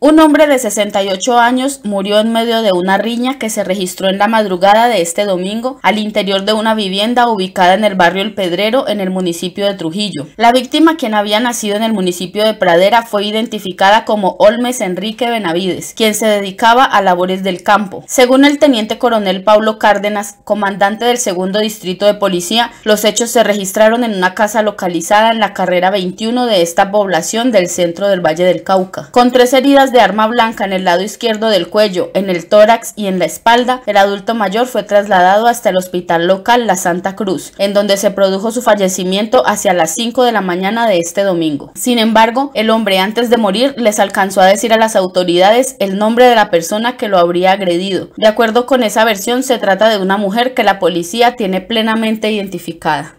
Un hombre de 68 años murió en medio de una riña que se registró en la madrugada de este domingo al interior de una vivienda ubicada en el barrio El Pedrero en el municipio de Trujillo. La víctima, quien había nacido en el municipio de Pradera, fue identificada como Olmes Enrique Benavides, quien se dedicaba a labores del campo. Según el teniente coronel Pablo Cárdenas, comandante del segundo distrito de policía, los hechos se registraron en una casa localizada en la carrera 21 de esta población del centro del Valle del Cauca, con tres heridas de arma blanca en el lado izquierdo del cuello, en el tórax y en la espalda, el adulto mayor fue trasladado hasta el hospital local La Santa Cruz, en donde se produjo su fallecimiento hacia las 5 de la mañana de este domingo. Sin embargo, el hombre antes de morir les alcanzó a decir a las autoridades el nombre de la persona que lo habría agredido. De acuerdo con esa versión, se trata de una mujer que la policía tiene plenamente identificada.